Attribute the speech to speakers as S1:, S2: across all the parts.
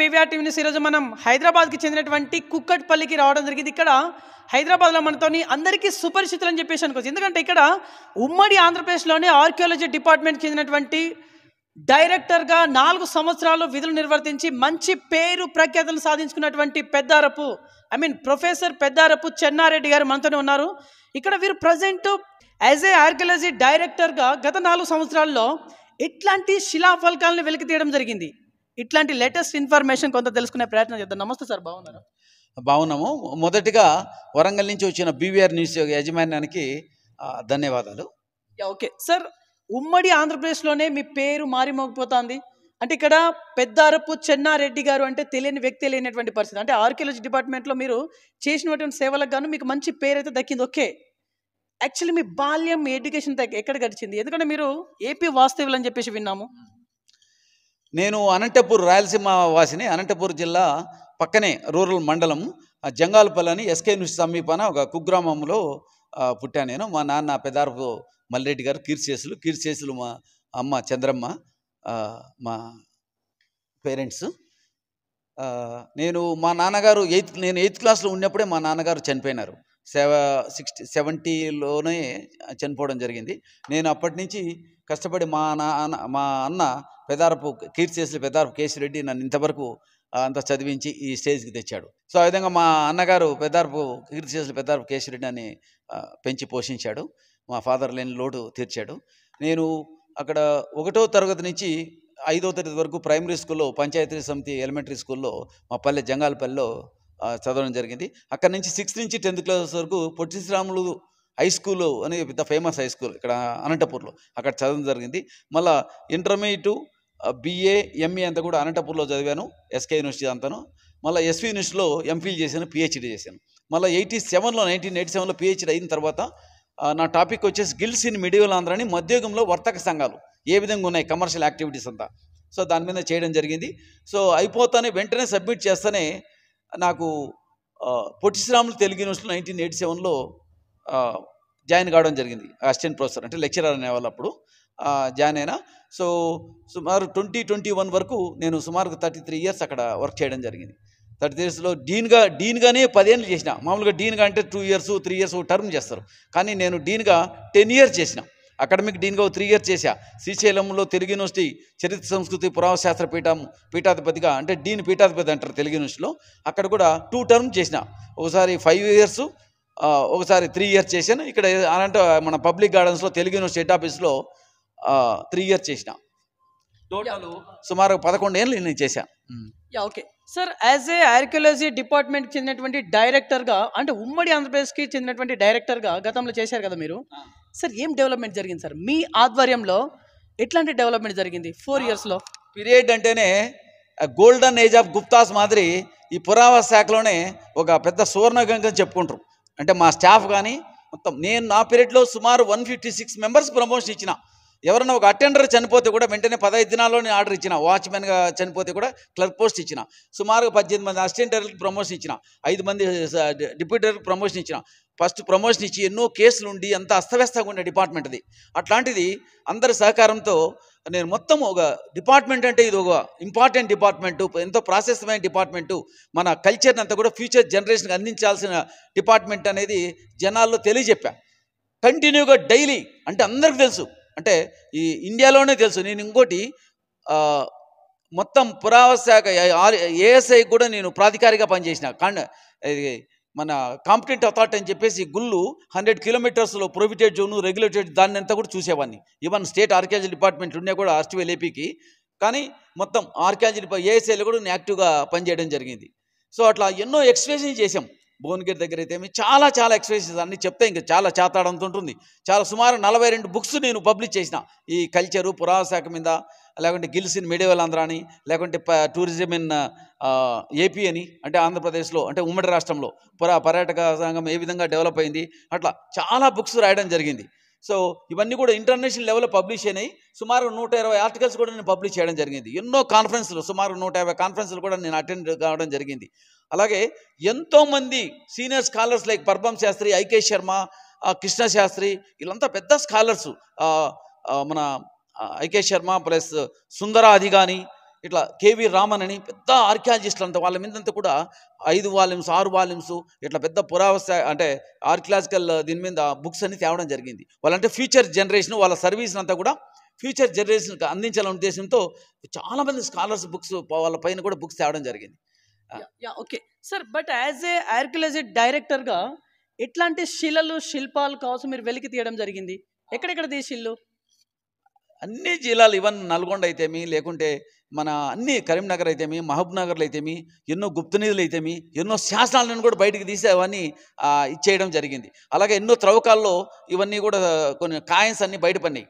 S1: BVR TV news ఈరోజు మనం హైదరాబాద్కి చెందినటువంటి కుక్కట్పల్లికి రావడం జరిగింది ఇక్కడ హైదరాబాద్లో మనతోని అందరికీ సుపరిచితులు అని చెప్పేసి అనుకోవచ్చు ఎందుకంటే ఇక్కడ ఉమ్మడి ఆంధ్రప్రదేశ్లోని ఆర్కియాలజీ డిపార్ట్మెంట్ చెందినటువంటి డైరెక్టర్గా నాలుగు సంవత్సరాలు విధులు నిర్వర్తించి మంచి పేరు ప్రఖ్యాతలు సాధించుకున్నటువంటి Peddarapu I mean professor Peddarapu Chennareddy గారు మనతోనే ఉన్నారు ఇక్కడ వీరు ప్రజెంట్ యాజ్ ఏ ఆర్కియాలజీ డైరెక్టర్గా గత నాలుగు సంవత్సరాల్లో ఇట్లాంటి శిలాఫలకాలను వెలికి తీయడం జరిగింది ఇట్లాంటి లేటెస్ట్ ఇన్ఫర్మేషన్ కొంత తెలుసుకునే ప్రయత్నం చేద్దాం నమస్తే సార్ బాగున్నారు
S2: బాగున్నాము మొదటిగా వరంగల్ నుంచి వచ్చిన బీవీఆర్ న్యూస్ యాజమాన్యానికి ధన్యవాదాలు
S1: ఓకే సార్ ఉమ్మడి ఆంధ్రప్రదేశ్లోనే మీ పేరు మారిమోగిపోతుంది అంటే ఇక్కడ పెద్దారపు చెన్నారెడ్డి గారు అంటే తెలియని వ్యక్తి లేనటువంటి పరిస్థితి అంటే ఆర్కియాలజీ డిపార్ట్మెంట్లో మీరు చేసినటువంటి సేవలకు గాను మీకు మంచి పేరు అయితే దక్కింది ఓకే యాక్చువల్లీ మీ బాల్యం మీ ఎడ్యుకేషన్ ఎక్కడ గడిచింది ఎందుకంటే మీరు ఏపీ వాస్తవ్యులు అని చెప్పేసి విన్నాము
S2: నేను అనంతపూర్ రాయలసీమ వాసిని అనంతపూర్ జిల్లా పక్కనే రూరల్ మండలం జంగాలపల్లి అని ఎస్కే న్యూస్ సమీపాన ఒక కుగ్రామంలో పుట్టాను నేను మా నాన్న పెదారపు మల్లిరెడ్డి గారు కీర్చేసులు కీర్చేసులు మా అమ్మ చంద్రమ్మ మా పేరెంట్స్ నేను మా నాన్నగారు ఎయిత్ నేను ఎయిత్ క్లాస్లో ఉన్నప్పుడే మా నాన్నగారు చనిపోయినారు సెవ సిక్స్టీ సెవెంటీలోనే చనిపోవడం జరిగింది నేను అప్పటి నుంచి కష్టపడి మా నాన్న మా అన్న పెదారపు కీర్తిశేషులు పెదారపు రెడ్డి నన్ను ఇంతవరకు అంత చదివించి ఈ స్టేజ్కి తెచ్చాడు సో ఆ విధంగా మా అన్నగారు పెద్దార్పు కీర్తిశేషులు పెద్దార్పు కేసిరెడ్డి అని పెంచి పోషించాడు మా ఫాదర్ లేని లోటు తీర్చాడు నేను అక్కడ ఒకటో తరగతి నుంచి ఐదో తరగతి వరకు ప్రైమరీ స్కూల్లో పంచాయతీ సమితి ఎలిమెంటరీ స్కూల్లో మా పల్లె జంగాలపల్లిలో చదవడం జరిగింది అక్కడ నుంచి సిక్స్త్ నుంచి టెన్త్ క్లాస్ వరకు పొట్టి శ్రీరాములు హై స్కూల్ అనే పెద్ద ఫేమస్ హై స్కూల్ ఇక్కడ అనంతపూర్లో అక్కడ చదవడం జరిగింది మళ్ళీ ఇంటర్మీడియట్ బీఏ ఎంఏ అంతా కూడా అనంతపూర్లో చదివాను ఎస్కే యూనివర్సిటీ అంతాను మళ్ళీ ఎస్వి యూనివర్సిటీలో ఎంఫిల్ చేశాను పిహెచ్డీ చేశాను మళ్ళీ ఎయిటీ సెవెన్లో నైన్టీన్ ఎయిటీ సెవెన్లో పిహెచ్డీ అయిన తర్వాత నా టాపిక్ వచ్చేసి గిల్స్ ఇన్ మిడివల్ ఆంధ్ర అని మధ్యయుగంలో వర్తక సంఘాలు ఏ విధంగా ఉన్నాయి కమర్షియల్ యాక్టివిటీస్ అంతా సో దాని మీద చేయడం జరిగింది సో అయిపోతానే వెంటనే సబ్మిట్ చేస్తేనే నాకు పొట్టిశ్రాములు తెలుగు యూనివర్సిటీలో నైన్టీన్ ఎయిటీ సెవెన్లో జాయిన్ కావడం జరిగింది అసిస్టెంట్ ప్రొఫెసర్ అంటే లెక్చరర్ అనేవాళ్ళు అప్పుడు జాయిన్ అయినా సో సుమారు ట్వంటీ ట్వంటీ వన్ వరకు నేను సుమారు థర్టీ త్రీ ఇయర్స్ అక్కడ వర్క్ చేయడం జరిగింది థర్టీ త్రీ ఇయర్స్లో డీన్గా డీన్గానే పదేళ్ళు చేసిన మామూలుగా డీన్గా అంటే two years three years term చేస్తారు కానీ నేను డీన్గా టెన్ ఇయర్స్ చేసిన అకాడమిక్ డీన్గా త్రీ ఇయర్స్ చేశా శ్రీశైలంలో తెలుగు యూనివర్సిటీ చరిత్ర సంస్కృతి పురావశాస్త్ర పీఠం పీఠాధిపతిగా అంటే డీన్ పీఠాధిపతి అంటారు తెలుగు యూనివర్సిటీలో అక్కడ కూడా టూ టర్మ్ చేసిన ఒకసారి ఫైవ్ ఇయర్స్ ఒకసారి త్రీ ఇయర్స్ చేశాను ఇక్కడ అనంటే మన పబ్లిక్ గార్డెన్స్లో తెలుగు యూనివర్సిటీ ఆఫీస్లో త్రీ ఇయర్స్ చేసిన టోటల్ సుమారు పదకొండు ఏళ్ళు నేను చేశాను
S1: okay sir as a archaeology డిపార్ట్మెంట్కి చెందినటువంటి డైరెక్టర్గా అంటే ఉమ్మడి ఆంధ్రప్రదేశ్కి చెందినటువంటి డైరెక్టర్గా గతంలో చేశారు కదా మీరు సార్ ఏం డెవలప్మెంట్ జరిగింది సార్ మీ ఆధ్వర్యంలో ఎట్లాంటి డెవలప్మెంట్ జరిగింది ఫోర్ ఇయర్స్లో పీరియడ్ అంటేనే గోల్డెన్ ఏజ్ ఆఫ్ గుప్తాస్ మాదిరి ఈ పురావ శాఖలోనే
S2: ఒక పెద్ద సువర్ణగంగా చెప్పుకుంటారు అంటే మా స్టాఫ్ కానీ మొత్తం నేను నా పీరియడ్లో సుమారు one fifty six members promotion ఇచ్చిన ఎవరైనా ఒక అటెండర్ చనిపోతే కూడా వెంటనే పదహైదు దినాల్లోనే ఆర్డర్ ఇచ్చిన వాచ్మెన్గా చనిపోతే కూడా క్లర్క్ పోస్ట్ ఇచ్చిన సుమారుగా పద్దెనిమిది మంది అసిస్టెంట్ డైరెక్టర్ ప్రమోషన్ ఇచ్చిన ఐదు మంది డిప్యూటీ డైరెక్టర్ ప్రమోషన్ ఇచ్చిన ఫస్ట్ ప్రమోషన్ ఇచ్చి ఎన్నో కేసులు ఉండి అంత అస్తవ్యస్తంగా ఉండే డిపార్ట్మెంట్ అది అట్లాంటిది అందరి సహకారంతో నేను మొత్తం ఒక డిపార్ట్మెంట్ అంటే ఇది ఒక ఇంపార్టెంట్ డిపార్ట్మెంటు ఎంతో ప్రాశస్తమైన డిపార్ట్మెంటు మన కల్చర్ని అంతా కూడా ఫ్యూచర్ జనరేషన్కి అందించాల్సిన డిపార్ట్మెంట్ అనేది జనాల్లో తెలియజెప్పా కంటిన్యూగా డైలీ అంటే అందరికి తెలుసు అంటే ఈ ఇండియాలోనే తెలుసు నేను ఇంకోటి మొత్తం పురావశాఖ ఏఎస్ఐ కూడా నేను ప్రాధికారిగా పనిచేసిన కాండ మన కాంపిటెంట్ అథారిటీ అని చెప్పేసి గుళ్ళు హండ్రెడ్ కిలోమీటర్స్లో ప్రొవిటెడ్ జోను రెగ్యులేటెడ్ దాన్ని అంతా కూడా చూసేవాడిని ఈవెన్ స్టేట్ ఆర్కియాలజీ డిపార్ట్మెంట్ ఉన్నా కూడా ఆర్స్టివేల్ ఏపీకి కానీ మొత్తం ఆర్కియాలజీ ఏఎస్ఐలో కూడా నేను యాక్టివ్గా పనిచేయడం జరిగింది సో అట్లా ఎన్నో ఎక్స్ప్రెషన్ చేసాం భువనగిరి దగ్గర అయితే చాలా చాలా ఎక్స్ప్రెషన్స్ అన్ని చెప్తే ఇంకా చాలా చేతాడంత ఉంటుంది చాలా సుమారు నలభై రెండు బుక్స్ నేను పబ్లిష్ చేసిన ఈ కల్చరు పురాశాఖ మీద లేకుంటే గిల్స్ ఇన్ మిడివల్ ఆంధ్ర అని లేకుంటే టూరిజం ఇన్ ఏపీ అని అంటే ఆంధ్రప్రదేశ్లో అంటే ఉమ్మడి రాష్ట్రంలో పురా పర్యాటక సంఘం ఏ విధంగా డెవలప్ అయింది అట్లా చాలా బుక్స్ రాయడం జరిగింది సో ఇవన్నీ కూడా ఇంటర్నేషనల్ లెవెల్లో పబ్లిష్ అయినాయి సుమారు నూట ఇరవై ఆర్టికల్స్ కూడా నేను పబ్లిష్ చేయడం జరిగింది ఎన్నో కాన్ఫరెన్స్లు సుమారు నూట యాభై కాన్ఫరెన్స్లు కూడా నేను అటెండ్ కావడం జరిగింది అలాగే ఎంతోమంది సీనియర్ స్కాలర్స్ లైక్ పర్బం శాస్త్రి ఐకే శర్మ కృష్ణ శాస్త్రి వీళ్ళంతా పెద్ద స్కాలర్స్ మన ఐకే శర్మ ప్లస్ సుందరాది అధిగాని ఇట్లా కేవీ రామన్ అని పెద్ద ఆర్కియాలజిస్టులు అంత వాళ్ళ మీదంతా కూడా ఐదు వాల్యూమ్స్ ఆరు వాల్యూమ్స్ ఇట్లా పెద్ద పురావస్థ అంటే ఆర్కియాలజికల్ దీని మీద బుక్స్ అన్ని తేవడం జరిగింది వాళ్ళంటే ఫ్యూచర్ జనరేషన్ వాళ్ళ సర్వీస్ అంతా కూడా ఫ్యూచర్ జనరేషన్కి అందించాలనే ఉద్దేశంతో చాలామంది స్కాలర్స్ బుక్స్ వాళ్ళ పైన కూడా బుక్స్ తేవడం జరిగింది
S1: okay sir but as a archaeology డైరెక్టర్గా ఎట్లాంటి శిలలు శిల్పాలు కావచ్చు మీరు వెలికి తీయడం జరిగింది ఎక్కడెక్కడ తీసిళ్ళు
S2: అన్ని జిల్లాలు ఇవన్నీ నల్గొండ అయితేమి లేకుంటే మన అన్ని కరీంనగర్ అయితేమి మహబూబ్ అయితే అయితేమి ఎన్నో గుప్తనిధులు అయితేమి ఎన్నో శాసనాలను కూడా బయటకు తీసి అవన్నీ ఇచ్చేయడం జరిగింది అలాగే ఎన్నో త్రవ్వకాల్లో ఇవన్నీ కూడా కొన్ని కాయిన్స్ అన్నీ బయటపడినాయి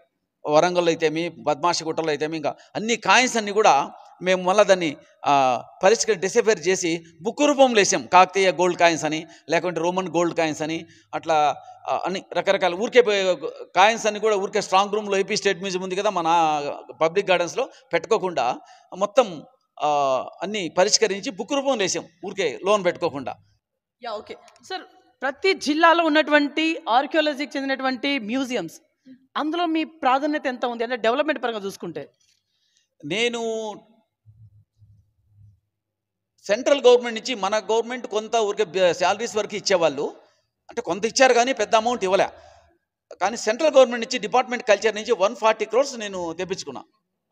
S2: వరంగల్లో అయితేమి పద్మాషి గుట్టలో అయితేమి ఇంకా అన్ని కాయిన్స్ అన్నీ కూడా మేము మళ్ళీ దాన్ని పరిష్కరి డిసఫేర్ చేసి బుక్ రూపంలో వేసాం కాకతీయ గోల్డ్ కాయిన్స్ అని లేకుంటే రోమన్ గోల్డ్ కాయిన్స్ అని అట్లా అన్ని రకరకాల ఊరికే కాయిన్స్ అన్ని కూడా ఊరికే స్ట్రాంగ్ రూమ్లో ఏపీ స్టేట్ మ్యూజియం ఉంది కదా మన పబ్లిక్ గార్డెన్స్లో పెట్టుకోకుండా మొత్తం అన్నీ పరిష్కరించి బుక్ రూపంలో వేసాం ఊరికే లోన్ పెట్టుకోకుండా
S1: యా ఓకే సార్ ప్రతి జిల్లాలో ఉన్నటువంటి ఆర్కియాలజీకి చెందినటువంటి మ్యూజియంస్ అందులో మీ ప్రాధాన్యత ఎంత ఉంది అంటే డెవలప్మెంట్ పరంగా చూసుకుంటే నేను
S2: సెంట్రల్ గవర్నమెంట్ నుంచి మన గవర్నమెంట్ కొంత ఊరికే శాలరీస్ వరకు ఇచ్చేవాళ్ళు అంటే కొంత ఇచ్చారు కానీ పెద్ద అమౌంట్ ఇవ్వలే కానీ సెంట్రల్ గవర్నమెంట్ నుంచి డిపార్ట్మెంట్ కల్చర్ నుంచి వన్ ఫార్టీ క్రోర్స్ నేను తెప్పించుకున్నా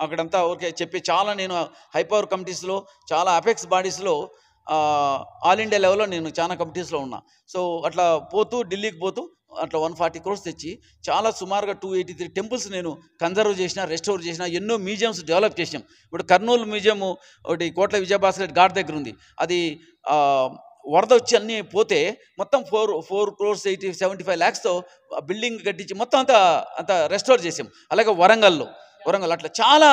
S2: అక్కడంతా ఊరికే చెప్పి చాలా నేను హై పవర్ కమిటీస్లో చాలా అపెక్స్ బాడీస్లో ఆల్ ఇండియా లెవెల్లో నేను చాలా కమిటీస్లో ఉన్నా సో అట్లా పోతూ ఢిల్లీకి పోతూ అట్లా వన్ ఫార్టీ క్రోర్స్ తెచ్చి చాలా సుమారుగా టూ ఎయిటీ త్రీ టెంపుల్స్ నేను కన్జర్వ్ చేసిన రెస్టోర్ చేసిన ఎన్నో మ్యూజియంస్ డెవలప్ చేసాం ఇప్పుడు కర్నూలు మ్యూజియం ఒకటి కోట్ల విజయభాస్కర్ ఘాట్ దగ్గర ఉంది అది వరద వచ్చి అన్నీ పోతే మొత్తం four four crores eighty seventy five ల్యాక్స్తో బిల్డింగ్ కట్టించి మొత్తం అంతా అంత రెస్టోర్ చేసాం అలాగే వరంగల్లో వరంగల్ అట్లా చాలా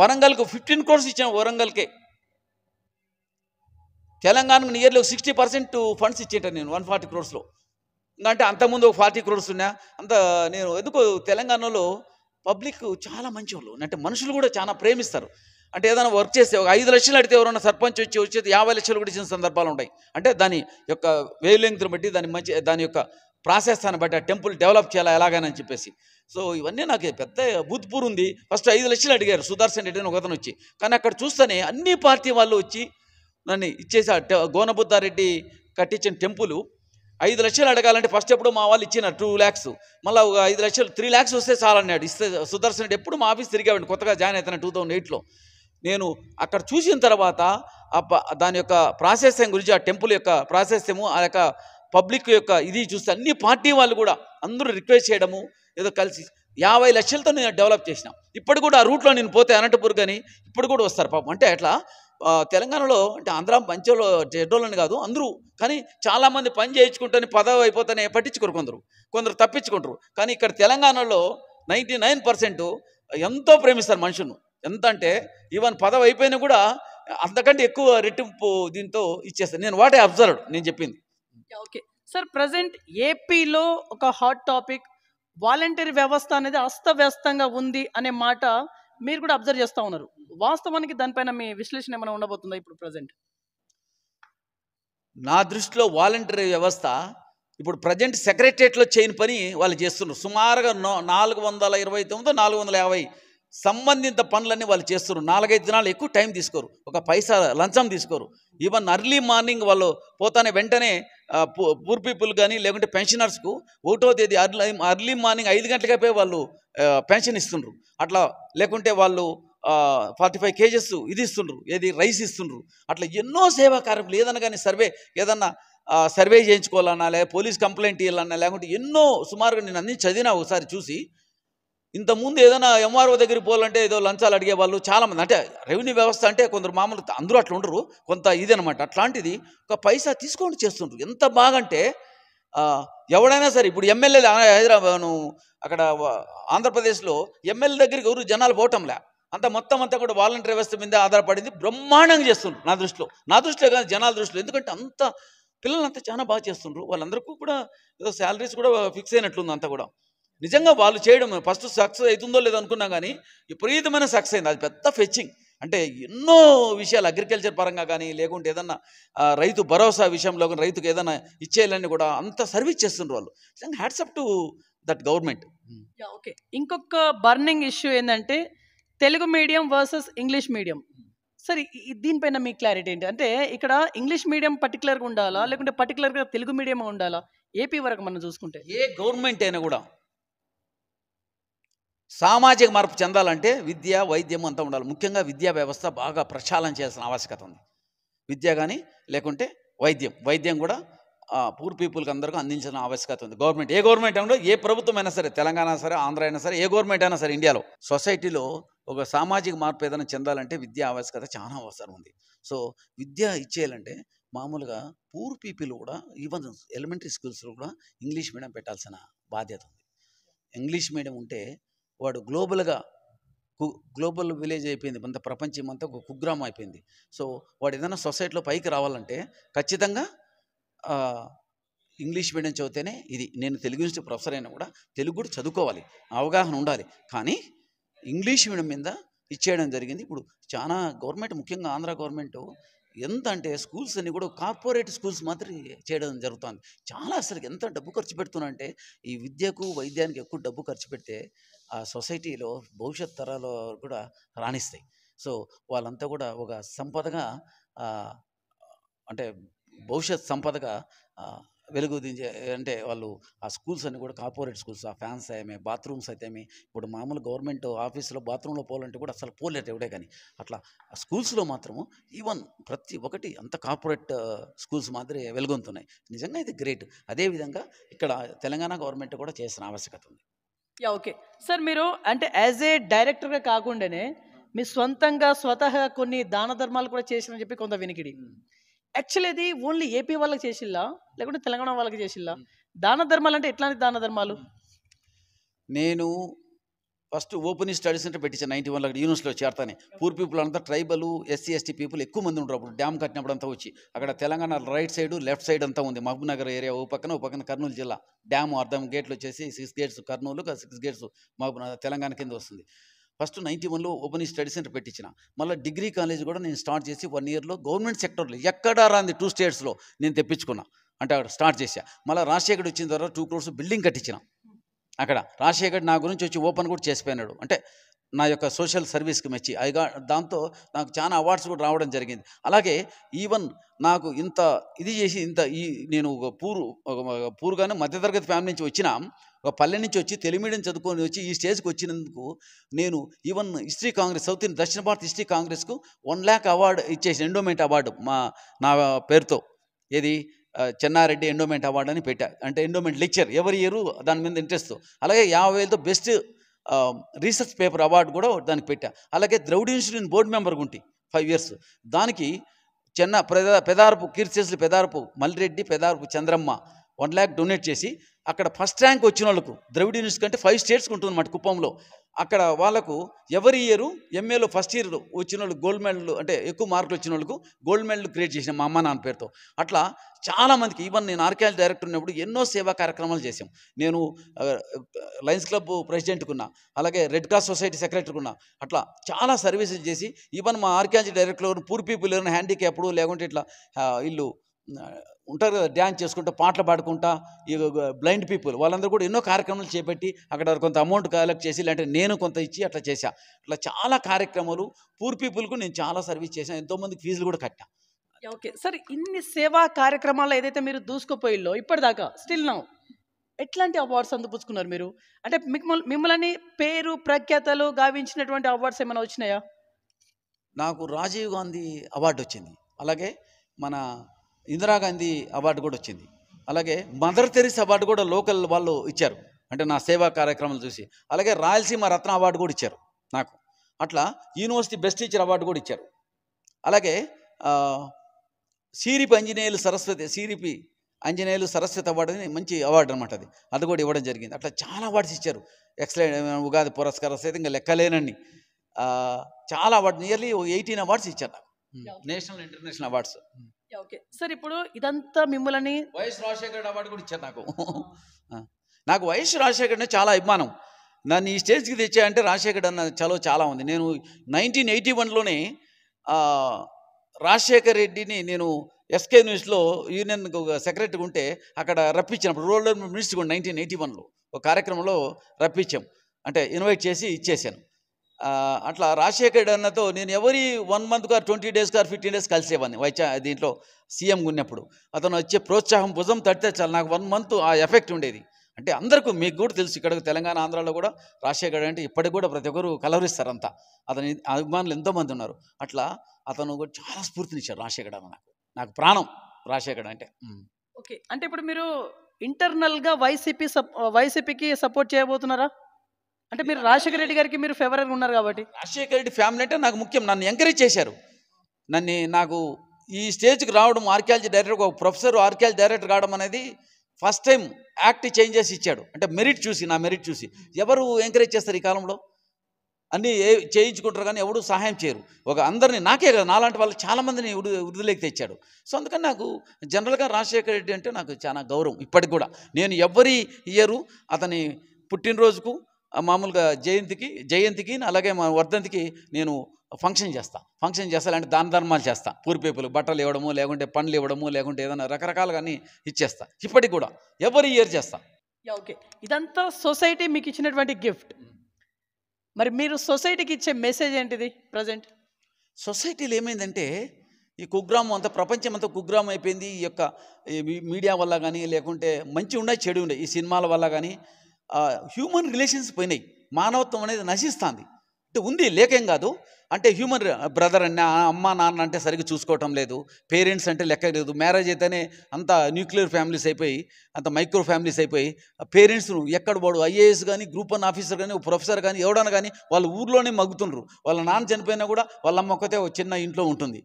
S2: వరంగల్కు ఫిఫ్టీన్ క్రోర్స్ ఇచ్చాం వరంగల్కే తెలంగాణకు నియర్లీ సిక్స్టీ పర్సెంట్ ఫండ్స్ ఇచ్చేట నేను వన్ ఫార్టీ క్రోర్స్లో అంటే అంతకుముందు ఒక ఫార్టీ క్రోడ్స్ ఉన్నా అంత నేను ఎందుకు తెలంగాణలో పబ్లిక్ చాలా మంచి వాళ్ళు అంటే మనుషులు కూడా చాలా ప్రేమిస్తారు అంటే ఏదైనా వర్క్ చేస్తే ఒక ఐదు లక్షలు అడితే ఎవరైనా సర్పంచ్ వచ్చి వచ్చేది యాభై లక్షలు కూడా ఇచ్చిన సందర్భాలు ఉంటాయి అంటే దాని యొక్క వేవ్ లెంగ్త్ను బట్టి దాని మంచి దాని యొక్క ప్రాసెస్తాన్ని బట్టి ఆ టెంపుల్ డెవలప్ చేయాలా అని చెప్పేసి సో ఇవన్నీ నాకు పెద్ద బూత్పూర్ ఉంది ఫస్ట్ ఐదు లక్షలు అడిగారు సుదర్శన్ రెడ్డి అని ఒకతను వచ్చి కానీ అక్కడ చూస్తేనే అన్ని పార్టీ వాళ్ళు వచ్చి నన్ను ఇచ్చేసి గోనబుద్ధారెడ్డి కట్టించిన టెంపుల్ ఐదు లక్షలు అడగాలంటే ఫస్ట్ ఎప్పుడు మా వాళ్ళు ఇచ్చిన టూ ల్యాక్స్ మళ్ళీ ఒక ఐదు లక్షలు త్రీ ల్యాక్స్ వస్తే చాలన్నాడు ఇస్తే సుదర్శన్ ఎప్పుడు మా ఆఫీస్ తిరిగావండి కొత్తగా జాయిన్ అవుతాను టూ థౌజండ్ ఎయిట్లో నేను అక్కడ చూసిన తర్వాత దాని యొక్క ప్రాసెస్యం గురించి ఆ టెంపుల్ యొక్క ప్రాసెస్యము ఆ యొక్క పబ్లిక్ యొక్క ఇది చూస్తే అన్ని పార్టీ వాళ్ళు కూడా అందరూ రిక్వెస్ట్ చేయడము ఏదో కలిసి యాభై లక్షలతో నేను డెవలప్ చేసినాం ఇప్పుడు కూడా ఆ రూట్లో నేను పోతే అనంతపూర్ కానీ ఇప్పుడు కూడా వస్తారు పాపం అంటే అట్లా తెలంగాణలో అంటే ఆంధ్ర మంచోళ్ళు చెడ్డోళ్ళని కాదు అందరూ కానీ చాలామంది పని చేయించుకుంటేనే పదవి అయిపోతానే పట్టించుకోరు కొందరు కొందరు తప్పించుకుంటారు కానీ ఇక్కడ తెలంగాణలో నైంటీ నైన్ పర్సెంట్ ఎంతో ప్రేమిస్తారు మనుషులను ఎంత అంటే ఈవెన్ పదవి అయిపోయినా కూడా అంతకంటే ఎక్కువ రెట్టింపు దీంతో ఇచ్చేస్తారు నేను వాటే అబ్జర్వ్డ్ నేను చెప్పింది
S1: ఓకే సార్ ప్రజెంట్ ఏపీలో ఒక హాట్ టాపిక్ వాలంటరీ వ్యవస్థ అనేది అస్తవ్యస్తంగా ఉంది అనే మాట మీరు కూడా అబ్జర్వ్ చేస్తూ ఉన్నారు వాస్తవానికి దానిపైన మీ విశ్లేషణ ఏమైనా ఉండబోతుందా ఇప్పుడు ప్రజెంట్
S2: నా దృష్టిలో వాలంటరీ వ్యవస్థ ఇప్పుడు ప్రజెంట్ సెక్రటరియట్లో చేయని పని వాళ్ళు చేస్తున్నారు సుమారుగా నాలుగు వందల ఇరవై తొమ్మిది నాలుగు వందల యాభై సంబంధిత పనులన్నీ వాళ్ళు చేస్తున్నారు నాలుగైదు దినాలు ఎక్కువ టైం తీసుకోరు ఒక పైసా లంచం తీసుకోరు ఈవెన్ అర్లీ మార్నింగ్ వాళ్ళు పోతానే వెంటనే పూర్ పీపుల్ కానీ లేకుంటే పెన్షనర్స్కు ఒకటో తేదీ అర్లీ అర్లీ మార్నింగ్ ఐదు గంటలకైపోయి వాళ్ళు పెన్షన్ ఇస్తుండ్రు అట్లా లేకుంటే వాళ్ళు ఫార్టీ ఫైవ్ కేజెస్ ఇది ఇస్తుండ్రు ఏది రైస్ ఇస్తుండ్రు అట్లా ఎన్నో సేవా కార్యక్రమాలు ఏదన్నా కానీ సర్వే ఏదన్నా సర్వే చేయించుకోవాలన్నా లేకపోతే పోలీస్ కంప్లైంట్ ఇవ్వాలన్నా లేకుంటే ఎన్నో సుమారుగా నేను అన్ని చదివినా ఒకసారి చూసి ఇంతకుముందు ఏదైనా ఎంఆర్ఓ దగ్గరికి పోవాలంటే ఏదో లంచాలు అడిగే వాళ్ళు చాలామంది అంటే రెవెన్యూ వ్యవస్థ అంటే కొందరు మామూలు అందరూ అట్లా ఉండరు కొంత ఇదనమాట అట్లాంటిది ఒక పైసా తీసుకొని చేస్తుండ్రు ఎంత బాగంటే ఎవడైనా సరే ఇప్పుడు ఎమ్మెల్యేలు హైదరాబాద్ అక్కడ ఆంధ్రప్రదేశ్లో ఎమ్మెల్యే దగ్గరికి ఎవరు జనాలు పోవటంలే అంత మొత్తం అంతా కూడా వాలంటీర్ వ్యవస్థ మీద ఆధారపడింది బ్రహ్మాండంగా చేస్తుండ్రు నా దృష్టిలో నా దృష్టిలో కానీ జనాల దృష్టిలో ఎందుకంటే అంత పిల్లలంతా చాలా బాగా చేస్తుండ్రు వాళ్ళందరికీ కూడా ఏదో శాలరీస్ కూడా ఫిక్స్ అయినట్లుంది అంతా కూడా నిజంగా వాళ్ళు చేయడం ఫస్ట్ సక్సెస్ అవుతుందో లేదో అనుకున్నా కానీ విపరీతమైన సక్సెస్ అయింది అది పెద్ద ఫెచ్చింగ్ అంటే ఎన్నో విషయాలు అగ్రికల్చర్ పరంగా కానీ లేకుంటే ఏదన్నా రైతు భరోసా విషయంలో కానీ రైతుకు ఏదైనా ఇచ్చేయాలని కూడా అంత సర్వీస్ చేస్తున్నారు వాళ్ళు నిజంగా hats off to that government
S1: hmm. Okay ఇంకొక బర్నింగ్ ఇష్యూ ఏంటంటే Telugu medium versus English medium సరే దీనిపైన మీ క్లారిటీ ఏంటి అంటే ఇక్కడ ఇంగ్లీష్ మీడియం పర్టికులర్గా ఉండాలా లేకుంటే పర్టికులర్గా తెలుగు మీడియం ఉండాలా ఏపీ వరకు మనం చూసుకుంటే ఏ గవర్నమెంట్ అయినా కూడా
S2: సామాజిక మార్పు చెందాలంటే విద్య వైద్యం అంతా ఉండాలి ముఖ్యంగా విద్యా వ్యవస్థ బాగా ప్రక్షాళన చేయాల్సిన ఆవశ్యకత ఉంది విద్య కానీ లేకుంటే వైద్యం వైద్యం కూడా పూర్ పీపుల్కి అందరికీ అందించిన ఆవశ్యకత ఉంది గవర్నమెంట్ ఏ గవర్నమెంట్ అయినా ఏ ప్రభుత్వం అయినా సరే తెలంగాణ సరే ఆంధ్ర అయినా సరే ఏ గవర్నమెంట్ అయినా సరే ఇండియాలో సొసైటీలో ఒక సామాజిక మార్పు ఏదైనా చెందాలంటే విద్య ఆవశ్యకత చాలా అవసరం ఉంది సో విద్య ఇచ్చేయాలంటే మామూలుగా పూర్ పీపుల్ కూడా ఈవెన్ ఎలిమెంటరీ స్కూల్స్లో కూడా ఇంగ్లీష్ మీడియం పెట్టాల్సిన బాధ్యత ఉంది ఇంగ్లీష్ మీడియం ఉంటే వాడు గ్లోబల్గా కు గ్లోబల్ విలేజ్ అయిపోయింది అంత ప్రపంచం అంతా ఒక కుగ్రామం అయిపోయింది సో వాడు ఏదైనా సొసైటీలో పైకి రావాలంటే ఖచ్చితంగా ఇంగ్లీష్ మీడియం చదివితేనే ఇది నేను తెలుగు నుంచి ప్రొఫెసర్ అయినా కూడా తెలుగు కూడా చదువుకోవాలి అవగాహన ఉండాలి కానీ ఇంగ్లీష్ మీడియం మీద ఇచ్చేయడం జరిగింది ఇప్పుడు చాలా గవర్నమెంట్ ముఖ్యంగా ఆంధ్ర గవర్నమెంట్ ఎంత అంటే స్కూల్స్ అన్ని కూడా కార్పొరేట్ స్కూల్స్ మాత్రం చేయడం జరుగుతుంది చాలా అసలు ఎంత డబ్బు ఖర్చు పెడుతున్నా అంటే ఈ విద్యకు వైద్యానికి ఎక్కువ డబ్బు ఖర్చు పెడితే ఆ సొసైటీలో భవిష్యత్ తరాలు కూడా రాణిస్తాయి సో వాళ్ళంతా కూడా ఒక సంపదగా అంటే భవిష్యత్ సంపదగా వెలుగుదించే అంటే వాళ్ళు ఆ స్కూల్స్ అన్ని కూడా కార్పొరేట్ స్కూల్స్ ఆ ఫ్యాన్స్ అయ్యామే బాత్రూమ్స్ అయితేమి ఇప్పుడు మామూలు గవర్నమెంట్ ఆఫీస్లో బాత్రూంలో పోవాలంటే కూడా అసలు పోలేదు ఎవడే కానీ అట్లా ఆ స్కూల్స్లో మాత్రము ఈవెన్ ప్రతి ఒక్కటి అంత కార్పొరేట్ స్కూల్స్ మాదిరి వెలుగొంతున్నాయి నిజంగా ఇది గ్రేట్ అదేవిధంగా ఇక్కడ తెలంగాణ గవర్నమెంట్ కూడా చేసిన ఆవశ్యకత ఉంది
S1: యా ఓకే సార్ మీరు అంటే యాజ్ ఏ డైరెక్టర్గా కాకుండానే మీ స్వంతంగా స్వతహా కొన్ని దాన ధర్మాలు కూడా చేసినని చెప్పి కొంత వినికిడి యాక్చువల్లీ hmm. అది ఓన్లీ ఏపీ వాళ్ళకి చేసిల్లా లేకుంటే తెలంగాణ వాళ్ళకి చేసిల్లా hmm. దాన ధర్మాలు అంటే ఎట్లాంటి దాన ధర్మాలు
S2: నేను ఫస్ట్ ఓపెన్ స్టడీ సెంటర్ పెట్టించాను నైన్టీ వన్లో అక్కడ యూనివర్సిటీలో చేరతానే పూర్ పీపుల్ అంతా ట్రైబల్ ఎస్సీ ఎస్టీ పీపుల్ ఎక్కువ మంది ఉంటారు అప్పుడు డ్యామ్ కట్టినప్పుడు అంతా వచ్చి అక్కడ Telangana right side left side అంతా ఉంది మహబూబ్ నగర్ ఏరియా ఓ పక్కన ఓ పక్కన కర్నూలు జిల్లా డ్యామ్ అర్ధం గేట్లు వచ్చేసి six gates Kurnool six gates Mahbub Telangana కింద వస్తుంది ఫస్ట్ నైన్టీ వన్లో ఓపెన్ స్టడీ సెంటర్ పెట్టించిన మళ్ళీ డిగ్రీ కాలేజ్ కూడా నేను స్టార్ట్ చేసి వన్ ఇయర్లో గవర్నమెంట్ సెక్టర్లో ఎక్కడ రాంది టూ స్టేట్స్లో నేను తెప్పించుకున్నా అంటే అక్కడ స్టార్ట్ చేశా మళ్ళీ రాజశేఖర్ వచ్చిన తర్వాత టూ క్రోర్స్ బిల్డింగ్ కట్టించిన అక్కడ రాజశేఖర్ నా గురించి వచ్చి ఓపెన్ కూడా చేసిపోయినాడు అంటే నా యొక్క సోషల్ సర్వీస్కి మెచ్చి అయిగా దాంతో నాకు చాలా అవార్డ్స్ కూడా రావడం జరిగింది అలాగే ఈవెన్ నాకు ఇంత ఇది చేసి ఇంత ఈ నేను ఒక పూరు పూరుగానే మధ్యతరగతి ఫ్యామిలీ నుంచి వచ్చిన ఒక పల్లె నుంచి వచ్చి తెలుగు మీడియం చదువుకొని వచ్చి ఈ స్టేజ్కి వచ్చినందుకు నేను even history congress south Indian దక్షిణ భారత హిస్టరీ కాంగ్రెస్కు వన్ ల్యాక్ అవార్డు ఇచ్చేసి ఎండోమెంట్ అవార్డు మా నా పేరుతో ఏది చెన్నారెడ్డి ఎండోమెంట్ అవార్డు అని పెట్టారు అంటే ఎండోమెంట్ లెక్చర్ ఎవరి ఇయర్ దాని మీద ఇంట్రెస్ట్ అలాగే యాభై వేలతో బెస్ట్ రీసెర్చ్ పేపర్ అవార్డు కూడా దానికి పెట్టా అలాగే ద్రౌడ్ ఇన్స్టిట్యూట్ బోర్డు మెంబర్ ఉంటి ఫైవ్ ఇయర్స్ దానికి చెన్న పెదారపు కీర్తిశేషులు పెదారపు మల్లిరెడ్డి పెదారపు చంద్రమ్మ వన్ ల్యాక్ డొనేట్ చేసి అక్కడ ఫస్ట్ ర్యాంక్ వచ్చిన వాళ్ళకు ద్రవిడ యూనివర్సిటీ అంటే ఫైవ్ ఉంటుంది ఉంటుందన్నమాట కుప్పంలో అక్కడ వాళ్ళకు ఎవరి ఇయర్ ఎంఏలో ఫస్ట్ ఇయర్ వచ్చిన వాళ్ళు గోల్డ్ మెడల్ అంటే ఎక్కువ మార్కులు వచ్చిన వాళ్ళకు గోల్డ్ మెడల్ క్రియేట్ చేసిన మా అమ్మ నాన్న పేరుతో అట్లా చాలామందికి ఈవెన్ నేను ఆర్కియాలజీ డైరెక్టర్ ఉన్నప్పుడు ఎన్నో సేవా కార్యక్రమాలు చేశాం నేను లయన్స్ క్లబ్ ప్రెసిడెంట్కున్నా అలాగే రెడ్ క్రాస్ సొసైటీ సెక్రటరీకున్నా అట్లా చాలా సర్వీసులు చేసి ఈవెన్ మా ఆర్కియాలజీ డైరెక్టర్ పూర్ పీపుల్ ఎవరైనా హ్యాండిక్యాప్డ్ లేకుంటే ఇట్లా ఇల్లు ఉంటారు కదా డ్యాన్స్ చేసుకుంటూ పాటలు పాడుకుంటా ఈ బ్లైండ్ పీపుల్ వాళ్ళందరూ కూడా ఎన్నో కార్యక్రమాలు చేపట్టి అక్కడ కొంత అమౌంట్ కలెక్ట్ చేసి లేదంటే నేను కొంత ఇచ్చి అట్లా చేశా అట్లా చాలా కార్యక్రమాలు పూర్ పీపుల్కు నేను చాలా సర్వీస్ చేశాను ఎంతోమంది ఫీజులు కూడా కట్టా
S1: ఓకే సార్ ఇన్ని సేవా కార్యక్రమాల్లో ఏదైతే మీరు దూసుకుపోయిల్లో ఇప్పటిదాకా స్టిల్ నౌ ఎట్లాంటి అవార్డ్స్ అందుపుచ్చుకున్నారు మీరు అంటే మిమ్మల్ని పేరు ప్రఖ్యాతలు గావించినటువంటి అవార్డ్స్ ఏమైనా వచ్చినాయా
S2: నాకు రాజీవ్ గాంధీ అవార్డు వచ్చింది అలాగే మన ఇందిరాగాంధీ అవార్డు కూడా వచ్చింది అలాగే మదర్ తెరిస్ అవార్డు కూడా లోకల్ వాళ్ళు ఇచ్చారు అంటే నా సేవా కార్యక్రమాలు చూసి అలాగే రాయలసీమ రత్న అవార్డు కూడా ఇచ్చారు నాకు అట్లా యూనివర్సిటీ బెస్ట్ టీచర్ అవార్డు కూడా ఇచ్చారు అలాగే సిరిపి అంజనేయులు సరస్వతి సిరిపి అంజనేయులు సరస్వతి అవార్డు అని మంచి అవార్డు అనమాట అది అది కూడా ఇవ్వడం జరిగింది అట్లా చాలా అవార్డ్స్ ఇచ్చారు ఎక్సలెంట్ ఉగాది పురస్కారం సైతం ఇంకా లెక్కలేనండి చాలా అవార్డు నియర్లీ ఎయిటీన్ అవార్డ్స్ ఇచ్చారు national international hmm. Awards hmm.
S1: Okay sir ఇప్పుడు ఇదంతా మిమ్మల్ని వైఎస్ రాజశేఖర అవార్డు కూడా ఇచ్చారు నాకు
S2: నాకు వైఎస్ రాజశేఖరనే చాలా అభిమానం నన్ను ఈ స్టేజ్కి తెచ్చా అంటే రాజశేఖర్ అన్న చలో చాలా ఉంది నేను నైన్టీన్ ఎయిటీ వన్లోనే రాజశేఖర్ రెడ్డిని నేను ఎస్కే న్యూస్లో యూనియన్ సెక్రటరీ ఉంటే అక్కడ రప్పించినప్పుడు రూరల్ మినిస్టర్ నైన్టీన్ ఎయిటీ వన్లో ఒక కార్యక్రమంలో రప్పించాం అంటే ఇన్వైట్ చేసి ఇచ్చేసాను అట్లా రాజశేఖర్ అన్నతో నేను ఎవరి వన్ మంత్ కార్ ట్వంటీ డేస్ కార్ ఫిఫ్టీన్ డేస్ కలిసేవాన్ని వైచా దీంట్లో సీఎం ఉన్నప్పుడు అతను వచ్చే ప్రోత్సాహం భుజం తడితే చాలు నాకు వన్ మంత్ ఆ ఎఫెక్ట్ ఉండేది అంటే అందరికీ మీకు కూడా తెలుసు ఇక్కడ తెలంగాణ ఆంధ్రాలో కూడా రాజశేఖర్ అంటే ఇప్పటికి కూడా ప్రతి ఒక్కరు కలవరిస్తారంతా అతని అభిమానులు ఎంతోమంది ఉన్నారు అట్లా అతను కూడా చాలా స్ఫూర్తినిచ్చారు రాజశేఖర్ అన్న నాకు నాకు ప్రాణం రాజశేఖర్ అంటే
S1: ఓకే అంటే ఇప్పుడు మీరు ఇంటర్నల్గా వైసీపీ సప్ వైసీపీకి సపోర్ట్ చేయబోతున్నారా అంటే మీరు రాజశేఖర రెడ్డి గారికి మీరు ఫేవరర్ ఉన్నారు కాబట్టి రాజశేఖర రెడ్డి ఫ్యామిలీ అంటే నాకు ముఖ్యం నన్ను ఎంకరేజ్ చేశారు
S2: నన్ను నాకు ఈ స్టేజ్కి రావడం ఆర్కియాలజీ డైరెక్టర్ ఒక ప్రొఫెసర్ ఆర్కియాలజీ డైరెక్టర్ కావడం అనేది ఫస్ట్ టైం యాక్ట్ చేంజ్ చేసి ఇచ్చాడు అంటే మెరిట్ చూసి నా మెరిట్ చూసి ఎవరు ఎంకరేజ్ చేస్తారు ఈ కాలంలో అన్నీ ఏ చేయించుకుంటారు కానీ ఎవడు సహాయం చేయరు ఒక అందరినీ నాకే కదా నాలాంటి వాళ్ళు చాలామందిని ఉడి వృద్ధిలోకి తెచ్చాడు సో అందుకని నాకు జనరల్గా రాజశేఖర రెడ్డి అంటే నాకు చాలా గౌరవం ఇప్పటికి కూడా నేను ఎవరి ఇయరు అతని పుట్టినరోజుకు మామూలుగా జయంతికి జయంతికి అలాగే మా వర్ధంతికి నేను ఫంక్షన్ చేస్తా ఫంక్షన్ చేస్తాలంటే దాన ధర్మాలు చేస్తా పూర్ పేపులు బట్టలు ఇవ్వడము లేకుంటే పండ్లు ఇవ్వడము లేకుంటే ఏదైనా రకరకాలుగా ఇచ్చేస్తా ఇప్పటికి కూడా ఎవరి ఇయర్ చేస్తా
S1: ఓకే ఇదంతా సొసైటీ మీకు ఇచ్చినటువంటి గిఫ్ట్ మరి మీరు సొసైటీకి ఇచ్చే మెసేజ్ ఏంటిది ప్రజెంట్
S2: సొసైటీలో ఏమైందంటే ఈ కుగ్రామం అంతా ప్రపంచం అంతా కుగ్రామం అయిపోయింది ఈ యొక్క మీడియా వల్ల కానీ లేకుంటే మంచి ఉండే చెడు ఉండే ఈ సినిమాల వల్ల కానీ హ్యూమన్ రిలేషన్స్ పోయినాయి మానవత్వం అనేది నశిస్తుంది అంటే ఉంది లేకేం కాదు అంటే హ్యూమన్ బ్రదర్ అన్న అమ్మ నాన్న అంటే సరిగ్గా చూసుకోవటం లేదు పేరెంట్స్ అంటే లెక్క లేదు మ్యారేజ్ అయితేనే అంత న్యూక్లియర్ ఫ్యామిలీస్ అయిపోయి అంత మైక్రో ఫ్యామిలీస్ అయిపోయి పేరెంట్స్ ఎక్కడ పోడు ఐఏఎస్ కానీ గ్రూప్ వన్ ఆఫీసర్ కానీ ప్రొఫెసర్ కానీ ఎవడన్నా కానీ వాళ్ళ ఊర్లోనే మగ్గుతుండ్రు వాళ్ళ నాన్న చనిపోయినా కూడా వాళ్ళ అమ్మ ఒకతే చిన్న ఇంట్లో ఉంటుంది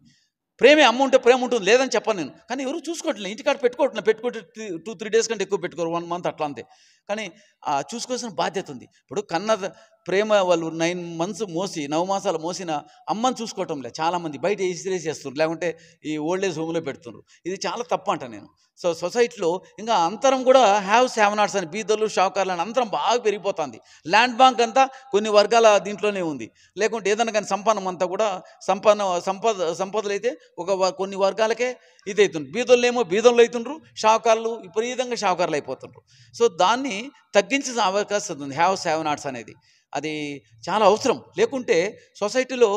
S2: ప్రేమే అమ్మ ఉంటే ప్రేమ ఉంటుంది లేదని చెప్పాను నేను కానీ ఎవరు చూసుకోవట్లేదు ఇంటికాడ పెట్టుకోవట్లేదు పెట్టుకుంటే టూ త్రీ డేస్ కంటే ఎక్కువ పెట్టుకోరు వన్ మంత్ అట్లా అంతే కానీ చూసుకోవాల్సిన బాధ్యత ఉంది ఇప్పుడు కన్న ప్రేమ వాళ్ళు నైన్ మంత్స్ మోసి నవమాసాలు మోసిన అమ్మని చూసుకోవటం లేదు చాలామంది బయట ఇసిరేసి చేస్తున్నారు లేకుంటే ఈ ఓల్డ్ ఏజ్ హోమ్లో పెడుతున్నారు ఇది చాలా తప్ప అంట నేను సో సొసైటీలో ఇంకా అంతరం కూడా హ్యావ్ సెవెన్ ఆర్ట్స్ అని బీదర్లు షావుకార్లు అని అంతరం బాగా పెరిగిపోతుంది ల్యాండ్ బ్యాంక్ అంతా కొన్ని వర్గాల దీంట్లోనే ఉంది లేకుంటే ఏదైనా కానీ సంపన్నం అంతా కూడా సంపన్న సంపద సంపదలు అయితే ఒక కొన్ని వర్గాలకే ఇది అవుతుంది బీదోళ్ళు ఏమో బీదోళ్ళు అవుతుండ్రు షావుకార్లు విపరీతంగా షావుకార్లు అయిపోతుండ్రు సో దాన్ని దాన్ని తగ్గించిన అవకాశం ఉంది హ్యావ్ సెవెన్ ఆర్ట్స్ అనేది అది చాలా అవసరం లేకుంటే సొసైటీలో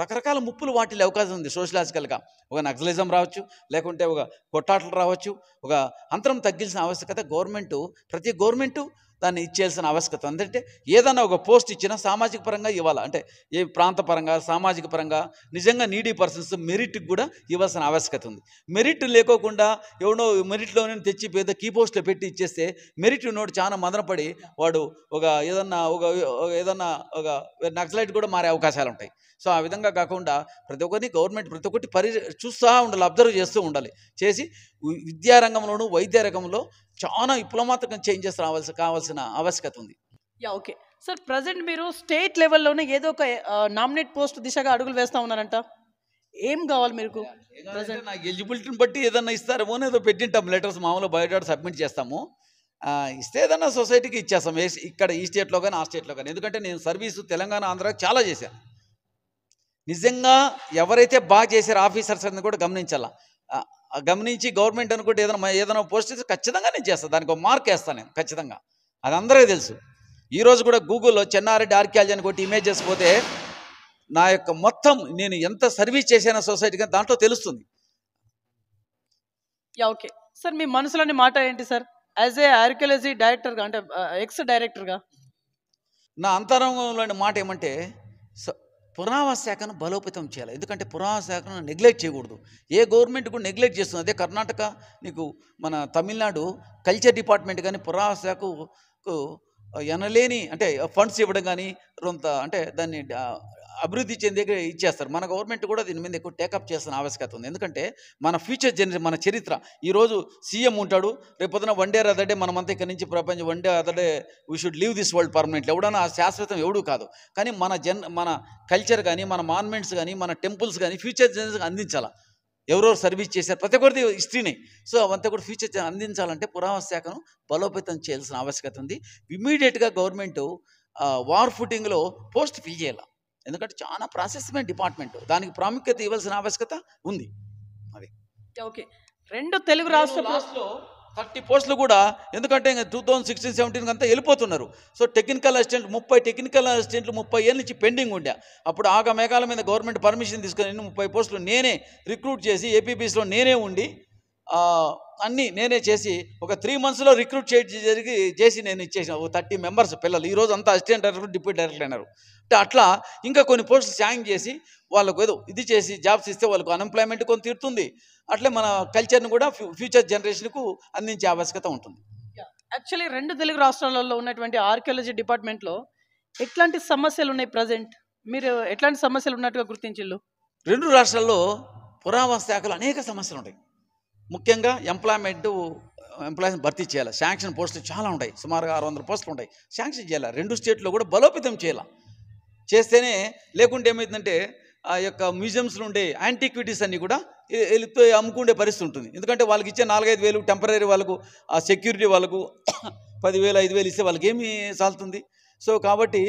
S2: రకరకాల ముప్పులు వాటిల్లే అవకాశం ఉంది సోషలాజికల్గా ఒక నక్సలిజం రావచ్చు లేకుంటే ఒక కొట్టాటలు రావచ్చు ఒక అంతరం తగ్గించిన ఆవశ్యకత గవర్నమెంటు ప్రతి గవర్నమెంటు దాన్ని ఇచ్చేయాల్సిన ఆవశ్యకత ఎందుకంటే ఏదైనా ఒక పోస్ట్ ఇచ్చినా సామాజిక పరంగా ఇవ్వాలి అంటే ఏ ప్రాంత పరంగా సామాజిక పరంగా నిజంగా నీడీ పర్సన్స్ మెరిట్కి కూడా ఇవ్వాల్సిన ఆవశ్యకత ఉంది మెరిట్ లేకోకుండా ఎవడో మెరిట్లోనే తెచ్చి పేద కీ పోస్ట్లో పెట్టి ఇచ్చేస్తే మెరిట్ ఉన్నోడు చాలా మదనపడి వాడు ఒక ఏదన్నా ఒక ఏదన్నా ఒక నక్సలైట్ కూడా మారే అవకాశాలు ఉంటాయి సో ఆ విధంగా కాకుండా ప్రతి ఒక్కరిని గవర్నమెంట్ ప్రతి ఒక్కటి పరి చూస్తూ ఉండాలి అబ్జర్వ్ చేస్తూ ఉండాలి చేసి విద్యారంగంలోను వైద్య రంగంలో చాలా విప్లవాత్మకంగా చేంజెస్ రావాల్సి కావాల్సిన ఆవశ్యకత ఉంది
S1: యా ఓకే సార్ ప్రజెంట్ మీరు స్టేట్ లెవెల్లోనే ఏదో ఒక నామినేట్ పోస్ట్ దిశగా అడుగులు వేస్తూ ఉన్నారంట ఏం కావాలి మీకు
S2: నాకు ఎలిజిబిలిటీని బట్టి ఏదన్నా ఇస్తారేమో ఏదో పెట్టింటాం లెటర్స్ మామూలు బయోడాట్ సబ్మిట్ చేస్తాము ఇస్తే ఏదన్నా సొసైటీకి ఇచ్చేస్తాం ఇక్కడ ఈ స్టేట్లో కానీ ఆ స్టేట్లో కానీ ఎందుకంటే నేను సర్వీసు తెలంగాణ ఆంధ్ర చాలా చేశాను నిజంగా ఎవరైతే బాగా చేశారు ఆఫీసర్స్ అని కూడా గమనించాల గమనించి గవర్నమెంట్ అనుకుంటే ఏదైనా ఏదైనా పోస్ట్ ఇస్తే ఖచ్చితంగా నేను చేస్తాను దానికి ఒక మార్క్ వేస్తాను నేను ఖచ్చితంగా అది అందరికీ తెలుసు ఈరోజు కూడా గూగుల్లో చెన్నారెడ్డి ఆర్కియాలజీ అని కొట్టి ఇమేజెస్ పోతే నా యొక్క మొత్తం నేను ఎంత సర్వీస్ చేశానో సొసైటీకి దాంట్లో తెలుస్తుంది
S1: ఓకే సార్ మీ మనసులోని మాట ఏంటి సార్ యాజ్ ఏ ఆర్కియాలజీ డైరెక్టర్గా అంటే ఎక్స్ డైరెక్టర్గా
S2: నా అంతరంగంలోని మాట ఏమంటే పురావాస శాఖను బలోపేతం చేయాలి ఎందుకంటే పురావాస శాఖను నెగ్లెక్ట్ చేయకూడదు ఏ గవర్నమెంట్ కూడా నెగ్లెక్ట్ చేస్తుంది అదే కర్ణాటక నీకు మన తమిళనాడు కల్చర్ డిపార్ట్మెంట్ కానీ పురావాస శాఖకు ఎనలేని అంటే ఫండ్స్ ఇవ్వడం కానీ రొంత అంటే దాన్ని అభివృద్ధి చెందే ఇచ్చేస్తారు మన గవర్నమెంట్ కూడా దీని మీద ఎక్కువ టేకప్ చేసిన ఆవశ్యకత ఉంది ఎందుకంటే మన ఫ్యూచర్ జనరేషన్ మన చరిత్ర ఈరోజు సీఎం ఉంటాడు రేపొద్దున వన్ డే అదర్ డే మనమంతా ఇక్కడ నుంచి ప్రపంచం one day other day we should leave this world permanently ఎవడన్నా శాశ్వతం ఎవడూ కాదు కానీ మన జన్ మన కల్చర్ కానీ మన మాన్మెంట్స్ కానీ మన టెంపుల్స్ కానీ ఫ్యూచర్ జనరేషన్ అందించాలా ఎవరెవరు సర్వీస్ చేశారు ప్రతి ఒక్కరిది హిస్టరీని సో అవంతా కూడా ఫ్యూచర్ అందించాలంటే పురావ శాఖను బలోపేతం చేయాల్సిన ఆవశ్యకత ఉంది ఇమీడియట్గా గవర్నమెంట్ వార్ ఫుటింగ్లో పోస్ట్ ఫిల్ చేయాలి ఎందుకంటే చాలా ప్రాసెస్మెంట్ డిపార్ట్మెంట్ దానికి ప్రాముఖ్యత ఇవ్వాల్సిన ఆవశ్యకత ఉంది
S1: అది ఓకే రెండు తెలుగు రాష్ట్రాల్లో
S2: థర్టీ పోస్టులు కూడా ఎందుకంటే ఇంకా టూ థౌజండ్ సిక్స్టీన్ సెవెంటీన్ అంతా వెళ్ళిపోతున్నారు సో టెక్నికల్ అసిస్టెంట్ ముప్పై టెక్నికల్ అసిస్టెంట్లు ముప్పై ఏళ్ళ నుంచి పెండింగ్ ఉండే అప్పుడు ఆగ మేఘాల మీద గవర్నమెంట్ పర్మిషన్ తీసుకుని ముప్పై పోస్టులు నేనే రిక్రూట్ చేసి ఏపీబీస్లో నేనే ఉండి అన్నీ నేనే చేసి ఒక త్రీ మంత్స్లో రిక్రూట్ చేసి జరిగి చేసి నేను ఇచ్చేసిన ఒక థర్టీ మెంబర్స్ పిల్లలు ఈరోజు అంతా అసిస్టెంట్ డైరెక్టర్ డిప్యూటీ డైరెక్టర్ అయినారు అంటే అట్లా ఇంకా కొన్ని పోస్టులు శాంక్ చేసి వాళ్ళకు ఏదో ఇది చేసి జాబ్స్ ఇస్తే వాళ్ళకు అన్ఎంప్లాయ్మెంట్ కొన్ని తీరుతుంది అట్లే మన కల్చర్ని కూడా ఫ్యూచర్ జనరేషన్కు అందించే ఆవశ్యకత ఉంటుంది
S1: యాక్చువల్లీ రెండు తెలుగు రాష్ట్రాలలో ఉన్నటువంటి ఆర్కియాలజీ డిపార్ట్మెంట్లో ఎట్లాంటి సమస్యలు ఉన్నాయి ప్రజెంట్ మీరు ఎట్లాంటి సమస్యలు ఉన్నట్టుగా గుర్తించు రెండు రాష్ట్రాల్లో పురావస్తు శాఖలు అనేక సమస్యలు ఉంటాయి ముఖ్యంగా
S2: ఎంప్లాయ్మెంట్ ఎంప్లాయీస్ భర్తీ చేయాలి శాంక్షన్ పోస్టులు చాలా ఉంటాయి సుమారుగా ఆరు వందల పోస్టులు ఉంటాయి శాంక్షన్ చేయాలి రెండు స్టేట్లో కూడా బలోపేతం చేయాలి చేస్తేనే లేకుంటే ఏమవుతుందంటే ఆ యొక్క మ్యూజియంస్లో ఉండే యాంటిక్విటీస్ అన్నీ కూడా వెళ్తే అమ్ముకుండే పరిస్థితి ఉంటుంది ఎందుకంటే వాళ్ళకి ఇచ్చే నాలుగైదు వేలు టెంపరీ వాళ్ళకు ఆ సెక్యూరిటీ వాళ్ళకు పదివేలు ఐదు వేలు ఇస్తే వాళ్ళకి ఏమి సాల్తుంది సో కాబట్టి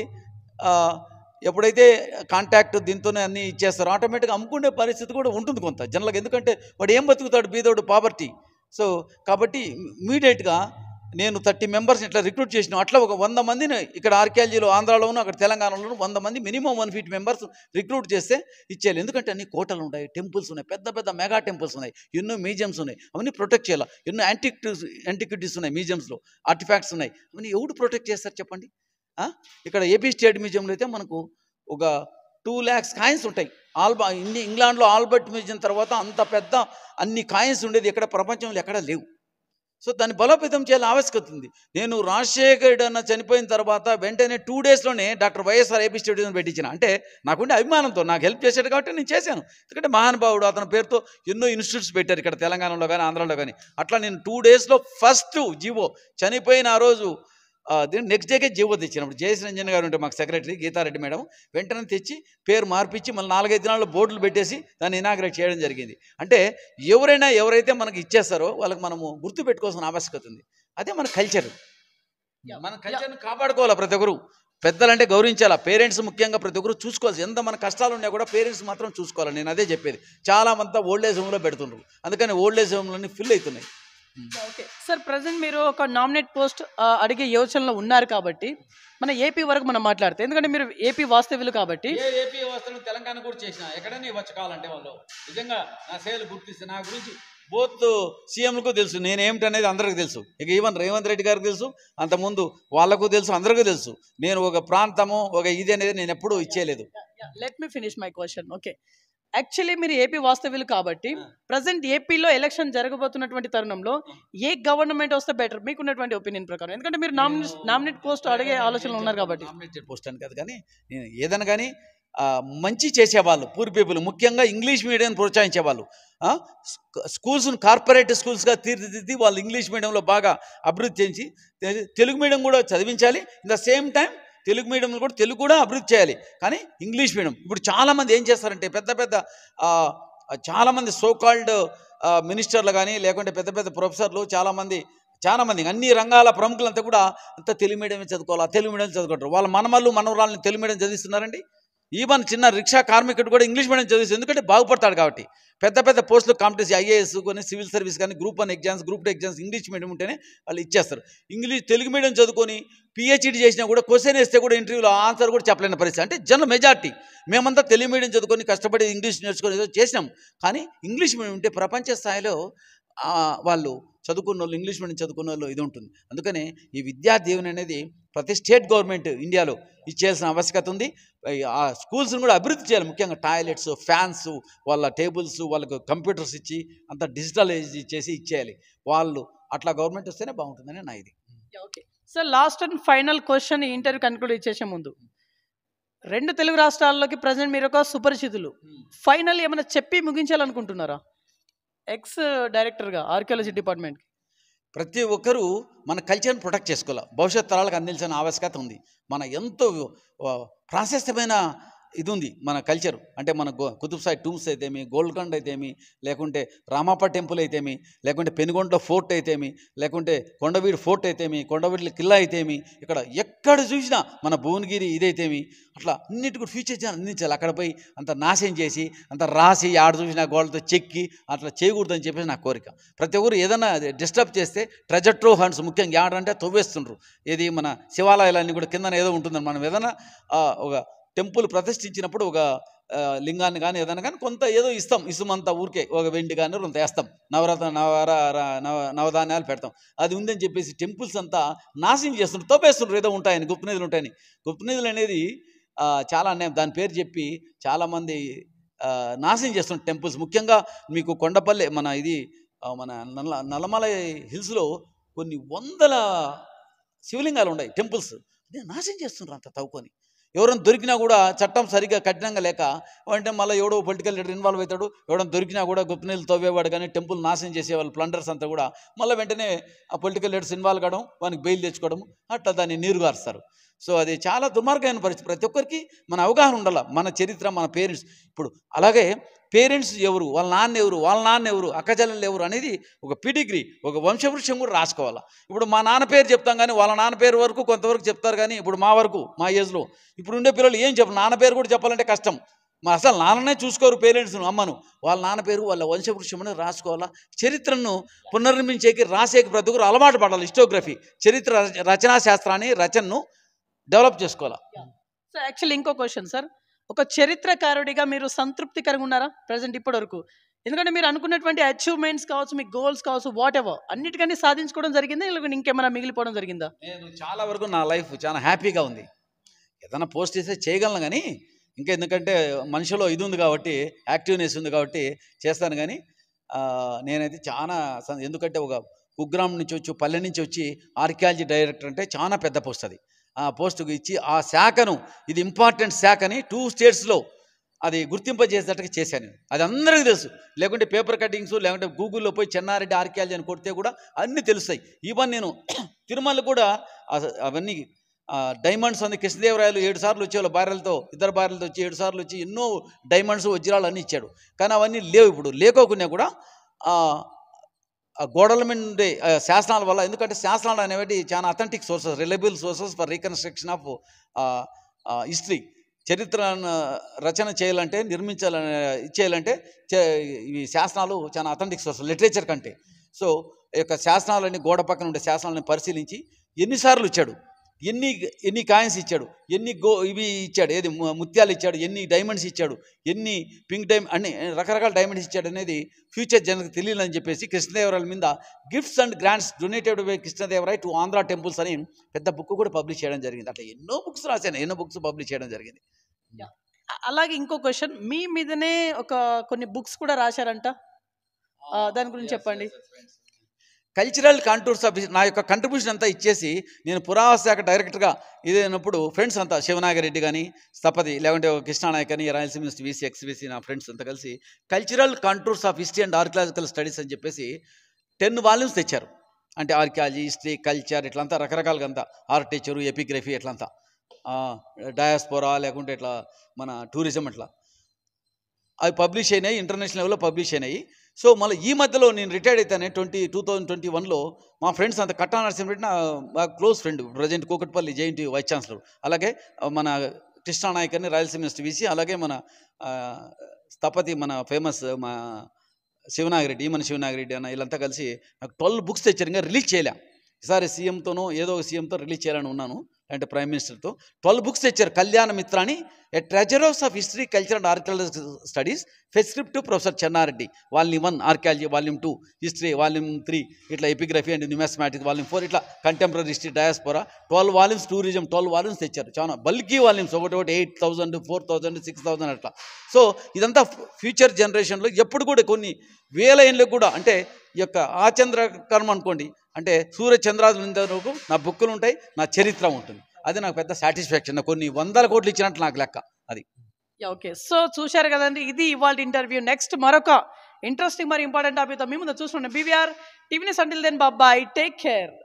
S2: ఎప్పుడైతే కాంటాక్ట్ దీంతోనే అన్నీ ఇచ్చేస్తారో ఆటోమేటిక్గా అమ్ముకునే పరిస్థితి కూడా ఉంటుంది కొంత జనలకు ఎందుకంటే వాడు ఏం బతుకుతాడు బీదోడు పాపర్టీ సో కాబట్టి ఇమీడియట్గా నేను థర్టీ మెంబర్స్ని ఇట్లా రిక్రూట్ చేసిన అట్లా ఒక వంద మందిని ఇక్కడ ఆర్కియాలజీలో ఆంధ్రాలోను అక్కడ తెలంగాణలోను వంద మంది minimum one fifty members recruit చేస్తే ఇచ్చేయాలి ఎందుకంటే అన్ని కోటలు ఉన్నాయి టెంపుల్స్ ఉన్నాయి పెద్ద పెద్ద మెగా టెంపుల్స్ ఉన్నాయి ఎన్నో మ్యూజియంస్ ఉన్నాయి అవన్నీ ప్రొటెక్ట్ చేయాలి ఎన్నో యాంటిక్యూటీస్ యాంటిక్విటీస్ ఉన్నాయి మ్యూజియమ్స్లో ఆర్టిఫాక్ట్స్ ఉన్నాయి అవన్నీ ఎవడు ప్రొటెక్ట్ చేస్తారు చెప్పండి ఇక్కడ ఏపీ స్టేట్ మ్యూజియంలో అయితే మనకు ఒక టూ ల్యాక్స్ కాయిన్స్ ఉంటాయి ఆల్బా ఇంగ్లాండ్లో ఆల్బర్ట్ మ్యూజియం తర్వాత అంత పెద్ద అన్ని కాయిన్స్ ఉండేది ఎక్కడ ప్రపంచంలో ఎక్కడ లేవు సో దాన్ని బలోపేతం చేయాలి ఆవశ్యకత ఉంది నేను రాజశేఖర్ అన్న చనిపోయిన తర్వాత వెంటనే టూ డేస్లోనే డాక్టర్ వైఎస్ఆర్ ఏపీ స్టేడియం పెట్టించిన అంటే నాకుండే అభిమానంతో నాకు హెల్ప్ చేశాడు కాబట్టి నేను చేశాను ఎందుకంటే మహానుభావుడు అతని పేరుతో ఎన్నో ఇన్స్టిట్యూట్స్ పెట్టారు ఇక్కడ తెలంగాణలో కానీ ఆంధ్రాలో కానీ అట్లా నేను టూ డేస్లో ఫస్ట్ జీవో చనిపోయిన ఆ రోజు దీన్ని నెక్స్ట్ డేకే జీవో తెచ్చినప్పుడు జయశ్రంజన్ గారు ఉంటే మాకు సెక్రటరీ గీతారెడ్డి మేడం వెంటనే తెచ్చి పేరు మార్పిచ్చి మళ్ళీ నాలుగైదు దినాల్లో బోర్డులు పెట్టేసి దాన్ని ఇనాగ్రేట్ చేయడం జరిగింది అంటే ఎవరైనా ఎవరైతే మనకి ఇచ్చేస్తారో వాళ్ళకి మనము గుర్తు పెట్టుకోవాల్సిన ఆవశ్యకత ఉంది అదే మన కల్చర్ మన కల్చర్ని కాపాడుకోవాలి ప్రతి ఒక్కరు పెద్దలంటే గౌరవించాలి పేరెంట్స్ ముఖ్యంగా ప్రతి ఒక్కరు చూసుకోవాలి ఎంత మన కష్టాలు ఉన్నా కూడా పేరెంట్స్ మాత్రం చూసుకోవాలి నేను అదే చెప్పేది చాలామంతా ఓల్డ్ ఏజ్ హోమ్లో పెడుతుండ్రు అందుకని ఓల్డ్ ఏజ్ హోమ్లన్నీ ఫిల్ అవుతున్నాయి
S1: ఓకే సార్ ప్రజెంట్ మీరు ఒక నామినేట్ పోస్ట్ అడిగే యోచనలో ఉన్నారు కాబట్టి మన ఏపీ వరకు మనం మాట్లాడతాం ఎందుకంటే మీరు ఏపీ వాస్తవ్యులు కాబట్టి
S2: ఏపీ వాస్తవ్యం తెలంగాణ కూడా చేసిన ఎక్కడైనా ఇవ్వచ్చు కావాలంటే వాళ్ళు నిజంగా నా సేవలు గుర్తిస్తే నా గురించి బోత్ సీఎంలకు తెలుసు నేను అనేది అందరికీ తెలుసు ఇక ఈవెన్ రేవంత్ రెడ్డి గారికి తెలుసు అంతకుముందు వాళ్ళకు తెలుసు అందరికీ తెలుసు నేను ఒక ప్రాంతము ఒక ఇది అనేది నేను ఎప్పుడూ ఇచ్చేయలేదు
S1: let me finish my question okay actually మీరు ఏపీ వాస్తవ్యులు కాబట్టి ప్రజెంట్ ఏపీలో ఎలక్షన్ జరగబోతున్నటువంటి తరుణంలో ఏ గవర్నమెంట్ వస్తే బెటర్ మీకున్నటువంటి ఒపీనియన్ ప్రకారం ఎందుకంటే మీరు నామినేట్ పోస్ట్ అడిగే ఆలోచనలు ఉన్నారు కాబట్టి పోస్ట్ అని కాదు కానీ
S2: నేను ఏదైనా కానీ మంచి చేసేవాళ్ళు పూర్ పీపుల్ ముఖ్యంగా ఇంగ్లీష్ మీడియం ప్రోత్సహించేవాళ్ళు స్కూల్స్ కార్పొరేట్ స్కూల్స్గా తీర్చిదిద్ది వాళ్ళు ఇంగ్లీష్ మీడియంలో బాగా అభివృద్ధి చేసి తెలుగు మీడియం కూడా చదివించాలి in the same time Telugu మీడియంలో కూడా తెలుగు కూడా అభివృద్ధి చేయాలి కానీ ఇంగ్లీష్ మీడియం ఇప్పుడు చాలామంది ఏం చేస్తారంటే పెద్ద పెద్ద చాలామంది సోకాల్డ్ మినిస్టర్లు కానీ లేకుంటే పెద్ద పెద్ద ప్రొఫెసర్లు చాలామంది చాలామంది అన్ని రంగాల ప్రముఖులంతా కూడా అంతా తెలుగు మీడియం చదువుకోవాలా తెలుగు మీడియం చదువుకుంటారు వాళ్ళ మనమల్లు మనవరాలని తెలుగు మీడియం చదివిస్తున్నారండి ఈవెన్ చిన్న రిక్షా కార్మికుడు కూడా ఇంగ్లీష్ మీడియం చదివేసి ఎందుకంటే బాగుపడతాడు కాబట్టి పెద్ద పెద్ద పోస్టులు కాంపిటీస్ ఐఏఎస్ కానీ సివిల్ సర్వీస్ కానీ group one exams group two exams English medium ఉంటేనే వాళ్ళు ఇచ్చేస్తారు ఇంగ్లీష్ తెలుగు మీడియం చదువుకొని పిహెచ్డి చేసినా కూడా క్వశ్చన్ వేస్తే కూడా ఇంటర్వ్యూలో ఆన్సర్ కూడా చెప్పలేని పరిస్థితి అంటే జనరల్ మెజార్టీ మేమంతా తెలుగు మీడియం చదువుకొని కష్టపడి ఇంగ్లీష్ నేర్చుకొని చేసినాం కానీ ఇంగ్లీష్ మీడియం ఉంటే ప్రపంచ స్థాయిలో వాళ్ళు చదువుకున్న వాళ్ళు ఇంగ్లీష్ మీడియం చదువుకున్న వాళ్ళు ఇది ఉంటుంది అందుకనే ఈ విద్యా దీవెన అనేది ప్రతి స్టేట్ గవర్నమెంట్ ఇండియాలో ఇచ్చేయాల్సిన ఆవశ్యకత ఉంది ఆ స్కూల్స్ని కూడా అభివృద్ధి చేయాలి ముఖ్యంగా టాయిలెట్స్ ఫ్యాన్స్ వాళ్ళ టేబుల్స్ వాళ్ళకు కంప్యూటర్స్ ఇచ్చి అంత డిజిటలైజ్ చేసి ఇచ్చేయాలి వాళ్ళు అట్లా గవర్నమెంట్ వస్తేనే బాగుంటుందని నా ఇది
S1: okay sir last and final question ఈ ఇంటర్వ్యూ కన్క్లూడ్ ఇచ్చేసే ముందు రెండు తెలుగు రాష్ట్రాల్లోకి ప్రజెంట్ మీరు ఒక సుపరిచితులు ఫైనల్ hmm. ఏమైనా చెప్పి ముగించాలనుకుంటున్నారా ఎక్స్ డైరెక్టర్గా ఆర్కియాలజీ డిపార్ట్మెంట్కి
S2: ప్రతి ఒక్కరూ మన కల్చర్ని ప్రొటెక్ట్ చేసుకోవాలి భవిష్యత్ తరాలకు అందించిన ఆవశ్యకత ఉంది మన ఎంతో ప్రాశస్త్యమైన ఇది ఉంది మన కల్చర్ అంటే మన గో కుతుబ్సాయి టూమ్స్ అయితేమి గోల్కొండ అయితేమి లేకుంటే రామాప టెంపుల్ అయితేమి లేకుంటే పెనుగొండ ఫోర్ట్ అయితేమి లేకుంటే కొండవీడు ఫోర్ట్ అయితేమి కొండవీడి కిల్లా అయితేమి ఇక్కడ ఎక్కడ చూసినా మన భువనగిరి ఇదైతేమి అట్లా అన్నిటి కూడా ఫ్యూచర్ అందించాలి అక్కడ పోయి అంత నాశనం చేసి అంత రాసి ఆడ చూసినా గోళ్ళతో చెక్కి అట్లా చేయకూడదని చెప్పేసి నా కోరిక ప్రతి ఒక్కరు ఏదైనా డిస్టర్బ్ చేస్తే ట్రెజర్ ట్రో హండ్స్ ముఖ్యంగా ఆడంటే తవ్వేస్తుండ్రు ఏది మన శివాలయాలన్నీ కూడా కింద ఏదో ఉంటుందని మనం ఏదైనా ఒక టెంపుల్ ప్రతిష్ఠించినప్పుడు ఒక లింగాన్ని కానీ ఏదైనా కానీ కొంత ఏదో ఇస్తాం ఇసుమంత ఊరికే ఒక వెండి కానీ కొంత వేస్తాం నవరత్న నవర నవ నవధాన్యాలు పెడతాం అది ఉందని చెప్పేసి టెంపుల్స్ అంతా నాశనం చేస్తున్నారు తోపేస్తున్నారు ఏదో ఉంటాయని గుప్త ఉంటాయని గుప్త అనేది చాలా అన్యాయం దాని పేరు చెప్పి చాలామంది నాశనం చేస్తున్నారు టెంపుల్స్ ముఖ్యంగా మీకు కొండపల్లె మన ఇది మన నల్ల నల్లమల హిల్స్లో కొన్ని వందల శివలింగాలు ఉన్నాయి టెంపుల్స్ నేను నాశనం చేస్తున్నారు అంత తవ్వుకొని ఎవరైనా దొరికినా కూడా చట్టం సరిగ్గా కఠినంగా లేక అంటే మళ్ళీ ఎవడో పొలిటికల్ లీడర్ ఇన్వాల్వ్ అవుతాడు ఎవడన్నా దొరికినా కూడా నీళ్ళు తవ్వేవాడు కానీ టెంపుల్ నాశనం చేసేవాళ్ళు ప్లండర్స్ అంతా కూడా మళ్ళీ వెంటనే ఆ పొలిటికల్ లీడర్స్ ఇన్వాల్వ్ కావడం వానికి బెయిల్ తెచ్చుకోవడం అట్లా దాన్ని నీరుగారుస్తారు సో అది చాలా దుర్మార్గమైన పరిస్థితి ప్రతి ఒక్కరికి మన అవగాహన ఉండాలి మన చరిత్ర మన పేరెంట్స్ ఇప్పుడు అలాగే పేరెంట్స్ ఎవరు వాళ్ళ నాన్న ఎవరు వాళ్ళ నాన్న ఎవరు అక్కచెల్లెలు ఎవరు అనేది ఒక పిడిగ్రీ ఒక వంశవృక్షం కూడా రాసుకోవాలి ఇప్పుడు మా నాన్న పేరు చెప్తాం కానీ వాళ్ళ నాన్న పేరు వరకు కొంతవరకు చెప్తారు కానీ ఇప్పుడు మా వరకు మా ఏజ్లో ఇప్పుడు ఉండే పిల్లలు ఏం చెప్పాలి నాన్న పేరు కూడా చెప్పాలంటే కష్టం మా అసలు నాన్ననే చూసుకోరు పేరెంట్స్ను అమ్మను వాళ్ళ నాన్న పేరు వాళ్ళ అనేది రాసుకోవాలా చరిత్రను పునర్నిర్మించేకి రాసేకి ప్రతి ఒక్కరు అలవాటు పడాలి హిస్టోగ్రఫీ చరిత్ర రచనా శాస్త్రాన్ని రచనను డెవలప్ చేసుకోవాలా
S1: సార్ యాక్చువల్లీ ఇంకో క్వశ్చన్ సార్ ఒక చరిత్రకారుడిగా మీరు సంతృప్తికరంగా ఉన్నారా ప్రజెంట్ ఇప్పటి వరకు ఎందుకంటే మీరు అనుకున్నటువంటి అచీవ్మెంట్స్ కావచ్చు మీ గోల్స్ కావచ్చు వాట్ ఎవర్ అన్నిటికన్నీ సాధించుకోవడం జరిగిందా లేకపోతే ఇంకేమైనా మిగిలిపోవడం జరిగిందా నేను చాలా
S2: వరకు నా లైఫ్ చాలా హ్యాపీగా ఉంది ఏదైనా పోస్ట్ చేస్తే చేయగలను కానీ ఇంకా ఎందుకంటే మనిషిలో ఇది ఉంది కాబట్టి యాక్టివ్నెస్ ఉంది కాబట్టి చేస్తాను కానీ నేనైతే చాలా ఎందుకంటే ఒక కుగ్రామ్ నుంచి వచ్చి పల్లె నుంచి వచ్చి ఆర్కియాలజీ డైరెక్టర్ అంటే చాలా పెద్ద పోస్ట్ అది పోస్టుకు ఇచ్చి ఆ శాఖను ఇది ఇంపార్టెంట్ శాఖ అని టూ స్టేట్స్లో అది గుర్తింపజేసేటట్టుగా చేశాను అది అందరికీ తెలుసు లేకుంటే పేపర్ కటింగ్స్ లేకుంటే గూగుల్లో పోయి చెన్నారెడ్డి ఆర్కియాలజీ అని కొడితే కూడా అన్నీ తెలుస్తాయి ఈవెన్ నేను తిరుమల కూడా అవన్నీ డైమండ్స్ అంది కృష్ణదేవరాయలు ఏడు సార్లు వచ్చే వాళ్ళ భార్యలతో ఇద్దరు భార్యలతో వచ్చి ఏడు సార్లు వచ్చి ఎన్నో డైమండ్స్ వజ్రాలు అన్నీ ఇచ్చాడు కానీ అవన్నీ లేవు ఇప్పుడు లేకోకుండా కూడా గోడల మీద ఉండే శాసనాల వల్ల ఎందుకంటే శాసనాలు అనేవి చాలా authentic sources reliable sources for reconstruction of history చరిత్ర రచన చేయాలంటే నిర్మించాలని ఇచ్చేయాలంటే ఈ శాసనాలు చాలా అథెంటిక్ సోర్స్ లిటరేచర్ కంటే సో ఈ యొక్క శాసనాలని గోడ పక్కన ఉండే శాసనాలని పరిశీలించి ఎన్నిసార్లు ఇచ్చాడు ఎన్ని ఎన్ని కాయిన్స్ ఇచ్చాడు ఎన్ని గో ఇవి ఇచ్చాడు ఏది ముత్యాలు ఇచ్చాడు ఎన్ని డైమండ్స్ ఇచ్చాడు ఎన్ని పింక్ డైమండ్ అన్ని రకరకాల డైమండ్స్ ఇచ్చాడు అనేది ఫ్యూచర్ జనకు తెలియదని చెప్పేసి కృష్ణదేవరాయల మీద gifts and grants donated by Krishnadevaraya to Andhra temples అని పెద్ద బుక్ కూడా పబ్లిష్ చేయడం జరిగింది అట్లా ఎన్నో
S1: బుక్స్ రాశాను ఎన్నో బుక్స్
S2: పబ్లిష్ చేయడం జరిగింది
S1: అలాగే ఇంకో క్వశ్చన్ మీ మీదనే ఒక కొన్ని బుక్స్ కూడా రాశారంట దాని గురించి oh, చెప్పండి
S2: కల్చరల్ కాంటూర్స్ ఆఫ్ నా యొక్క కంట్రిబ్యూషన్ అంతా ఇచ్చేసి నేను పురావశాఖ శాఖ డైరెక్టర్గా ఇదైనప్పుడు ఫ్రెండ్స్ అంతా శివనాగరెడ్డి కానీ స్థపతి లేకుంటే కృష్ణానాయక్ కానీ రాయలసీమ యూనివర్సిటీ వీసీ ఎక్స్బీసీ నా ఫ్రెండ్స్ అంతా కలిసి cultural contours of history and archaeological studies అని చెప్పేసి టెన్ వాల్యూమ్స్ తెచ్చారు అంటే ఆర్కియాలజీ హిస్టరీ కల్చర్ ఇట్లంతా రకరకాలుగా అంతా ఆర్కిటెక్చరు ఎపిగ్రఫీ ఇట్లంతా డయాస్పోరా లేకుంటే ఇట్లా మన టూరిజం అట్లా అవి పబ్లిష్ అయినాయి ఇంటర్నేషనల్ లెవెల్లో పబ్లిష్ అయినాయి సో మళ్ళీ ఈ మధ్యలో నేను రిటైర్డ్ అయితేనే ట్వంటీ టూ థౌజండ్ ట్వంటీ వన్లో మా ఫ్రెండ్స్ అంత కట్టా నరసింహరెడ్డి నా close friend present Kukatpally JNT vice chancellor అలాగే మన కృష్ణానాయక్ అని రాయలసీమ విసి అలాగే మన స్థపతి మన ఫేమస్ మా శివనాగిరెడ్డి ఈమన శివనాగిరెడ్డి అన్న వీళ్ళంతా కలిసి నాకు ట్వెల్వ్ బుక్స్ తెచ్చారు ఇంకా రిలీజ్ చేయలే ఈసారి సీఎంతోనో ఏదో ఒక సీఎంతో రిలీజ్ చేయాలని ఉన్నాను అండ్ ప్రైమ్ మినిస్టర్తో ట్వెల్వ్ బుక్స్ తెచ్చారు కళ్యాణ మిత్ర అని a treasurers of history culture and archaeology studies to professor Chennareddy volume one archaeology volume two history volume three ఇట్లా epigraphy and numismatic volume four ఇట్లా contemporary history diaspora twelve volumes tourism twelve volumes తెచ్చారు చాలా bulky volumes ఒకటి ఒకటి eight thousand four thousand six thousand అట్లా so ఇదంతా future జనరేషన్లో ఎప్పుడు కూడా కొన్ని వేల ఏళ్ళకు కూడా అంటే ఈ యొక్క ఆచంద్ర కర్మ అనుకోండి అంటే సూర్య చంద్రాలు ఇంతవరకు నా బుక్కులు ఉంటాయి నా చరిత్ర ఉంటుంది అది నాకు పెద్ద సాటిస్ఫాక్షన్ కొన్ని వందల కోట్లు ఇచ్చినట్టు నాకు లెక్క అది
S1: ఓకే సో చూశారు కదండి ఇది ఇవాళ ఇంటర్వ్యూ నెక్స్ట్ మరొక ఇంట్రెస్టింగ్ మరి ఇంపార్టెంట్ టాపిక్తో మీ ముందు చూస్తున్నాం బీవీఆర్ టీవీని until then bye bye take care